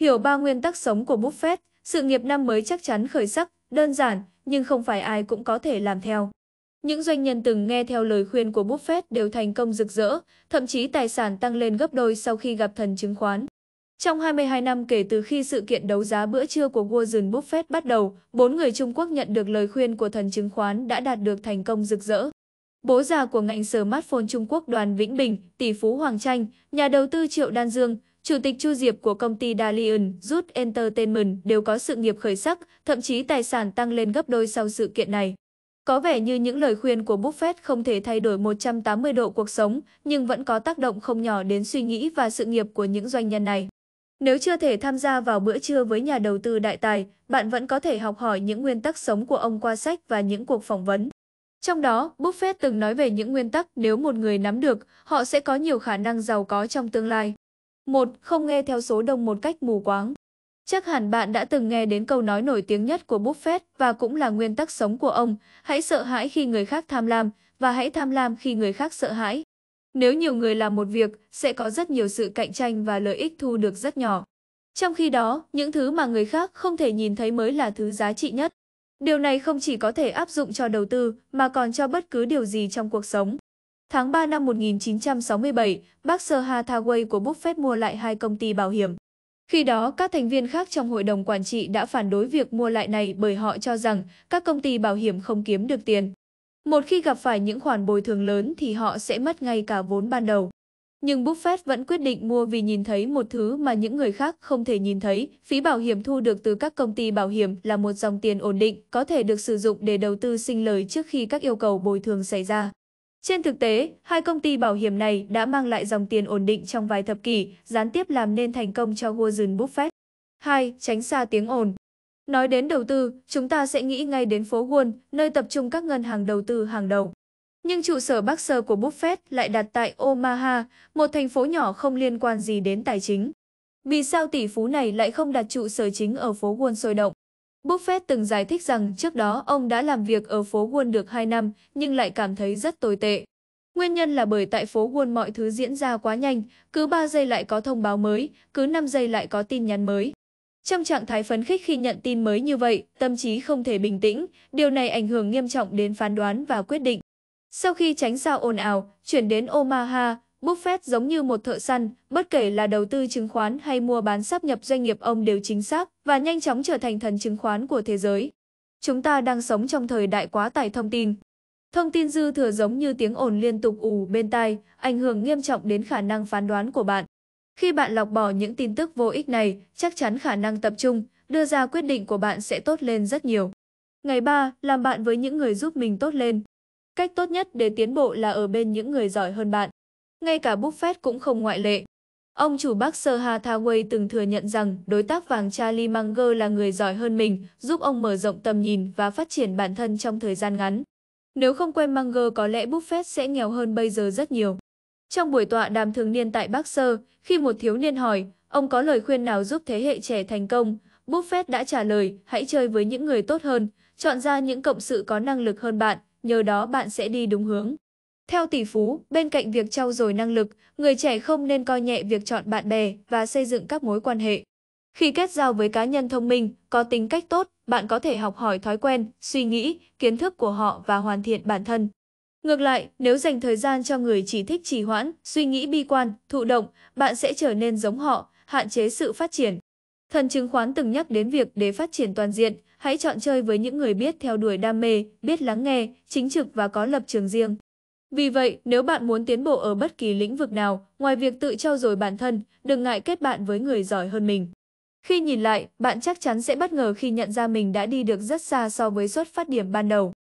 Hiểu ba nguyên tắc sống của Buffett, sự nghiệp năm mới chắc chắn khởi sắc, đơn giản, nhưng không phải ai cũng có thể làm theo. Những doanh nhân từng nghe theo lời khuyên của Buffett đều thành công rực rỡ, thậm chí tài sản tăng lên gấp đôi sau khi gặp thần chứng khoán. Trong 22 năm kể từ khi sự kiện đấu giá bữa trưa của Warren Buffett bắt đầu, bốn người Trung Quốc nhận được lời khuyên của thần chứng khoán đã đạt được thành công rực rỡ. Bố già của ngành smartphone Trung Quốc Đoàn Vĩnh Bình, tỷ phú Hoàng Tranh, nhà đầu tư Triệu Đan Dương, Chủ tịch Chu Diệp của công ty Dalian Rút Entertainment đều có sự nghiệp khởi sắc, thậm chí tài sản tăng lên gấp đôi sau sự kiện này. Có vẻ như những lời khuyên của Buffett không thể thay đổi 180 độ cuộc sống, nhưng vẫn có tác động không nhỏ đến suy nghĩ và sự nghiệp của những doanh nhân này. Nếu chưa thể tham gia vào bữa trưa với nhà đầu tư đại tài, bạn vẫn có thể học hỏi những nguyên tắc sống của ông qua sách và những cuộc phỏng vấn. Trong đó, Buffett từng nói về những nguyên tắc nếu một người nắm được, họ sẽ có nhiều khả năng giàu có trong tương lai. 1. Không nghe theo số đông một cách mù quáng. Chắc hẳn bạn đã từng nghe đến câu nói nổi tiếng nhất của Buffett và cũng là nguyên tắc sống của ông, hãy sợ hãi khi người khác tham lam và hãy tham lam khi người khác sợ hãi. Nếu nhiều người làm một việc, sẽ có rất nhiều sự cạnh tranh và lợi ích thu được rất nhỏ. Trong khi đó, những thứ mà người khác không thể nhìn thấy mới là thứ giá trị nhất. Điều này không chỉ có thể áp dụng cho đầu tư mà còn cho bất cứ điều gì trong cuộc sống. Tháng 3 năm 1967, Berkshire Hathaway của Buffett mua lại hai công ty bảo hiểm. Khi đó, các thành viên khác trong hội đồng quản trị đã phản đối việc mua lại này bởi họ cho rằng các công ty bảo hiểm không kiếm được tiền. Một khi gặp phải những khoản bồi thường lớn thì họ sẽ mất ngay cả vốn ban đầu. Nhưng Buffett vẫn quyết định mua vì nhìn thấy một thứ mà những người khác không thể nhìn thấy, phí bảo hiểm thu được từ các công ty bảo hiểm là một dòng tiền ổn định, có thể được sử dụng để đầu tư sinh lời trước khi các yêu cầu bồi thường xảy ra. Trên thực tế, hai công ty bảo hiểm này đã mang lại dòng tiền ổn định trong vài thập kỷ, gián tiếp làm nên thành công cho Warren Buffett. 2. Tránh xa tiếng ồn Nói đến đầu tư, chúng ta sẽ nghĩ ngay đến phố Wall, nơi tập trung các ngân hàng đầu tư hàng đầu. Nhưng trụ sở Bắc Sơ của Buffett lại đặt tại Omaha, một thành phố nhỏ không liên quan gì đến tài chính. Vì sao tỷ phú này lại không đặt trụ sở chính ở phố Wall sôi động? Buffett từng giải thích rằng trước đó ông đã làm việc ở phố Wall được 2 năm nhưng lại cảm thấy rất tồi tệ. Nguyên nhân là bởi tại phố Wall mọi thứ diễn ra quá nhanh, cứ 3 giây lại có thông báo mới, cứ 5 giây lại có tin nhắn mới. Trong trạng thái phấn khích khi nhận tin mới như vậy, tâm trí không thể bình tĩnh, điều này ảnh hưởng nghiêm trọng đến phán đoán và quyết định. Sau khi tránh xa ồn ào, chuyển đến Omaha, Buffett giống như một thợ săn, bất kể là đầu tư chứng khoán hay mua bán sắp nhập doanh nghiệp ông đều chính xác và nhanh chóng trở thành thần chứng khoán của thế giới. Chúng ta đang sống trong thời đại quá tải thông tin. Thông tin dư thừa giống như tiếng ồn liên tục ù bên tai, ảnh hưởng nghiêm trọng đến khả năng phán đoán của bạn. Khi bạn lọc bỏ những tin tức vô ích này, chắc chắn khả năng tập trung, đưa ra quyết định của bạn sẽ tốt lên rất nhiều. Ngày 3, làm bạn với những người giúp mình tốt lên. Cách tốt nhất để tiến bộ là ở bên những người giỏi hơn bạn ngay cả Buffett cũng không ngoại lệ. Ông chủ Berkshire Hathaway từng thừa nhận rằng đối tác vàng Charlie Munger là người giỏi hơn mình, giúp ông mở rộng tầm nhìn và phát triển bản thân trong thời gian ngắn. Nếu không quen Munger có lẽ Buffett sẽ nghèo hơn bây giờ rất nhiều. Trong buổi tọa đàm thường niên tại Berkshire, khi một thiếu niên hỏi, ông có lời khuyên nào giúp thế hệ trẻ thành công, Buffett đã trả lời, hãy chơi với những người tốt hơn, chọn ra những cộng sự có năng lực hơn bạn, nhờ đó bạn sẽ đi đúng hướng. Theo tỷ phú, bên cạnh việc trau dồi năng lực, người trẻ không nên coi nhẹ việc chọn bạn bè và xây dựng các mối quan hệ. Khi kết giao với cá nhân thông minh, có tính cách tốt, bạn có thể học hỏi thói quen, suy nghĩ, kiến thức của họ và hoàn thiện bản thân. Ngược lại, nếu dành thời gian cho người chỉ thích trì hoãn, suy nghĩ bi quan, thụ động, bạn sẽ trở nên giống họ, hạn chế sự phát triển. Thần chứng khoán từng nhắc đến việc để phát triển toàn diện, hãy chọn chơi với những người biết theo đuổi đam mê, biết lắng nghe, chính trực và có lập trường riêng. Vì vậy, nếu bạn muốn tiến bộ ở bất kỳ lĩnh vực nào, ngoài việc tự trau dồi bản thân, đừng ngại kết bạn với người giỏi hơn mình. Khi nhìn lại, bạn chắc chắn sẽ bất ngờ khi nhận ra mình đã đi được rất xa so với xuất phát điểm ban đầu.